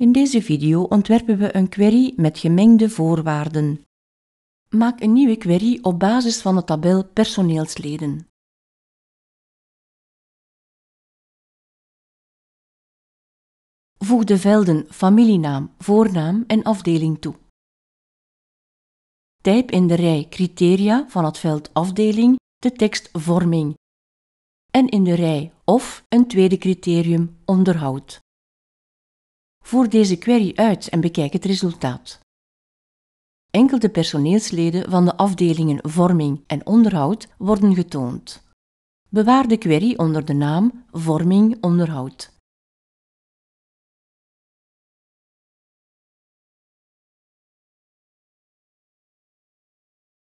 In deze video ontwerpen we een query met gemengde voorwaarden. Maak een nieuwe query op basis van de tabel personeelsleden. Voeg de velden familienaam, voornaam en afdeling toe. Typ in de rij criteria van het veld afdeling de tekst vorming en in de rij of een tweede criterium onderhoud. Voer deze query uit en bekijk het resultaat. Enkel de personeelsleden van de afdelingen vorming en onderhoud worden getoond. Bewaar de query onder de naam vorming onderhoud.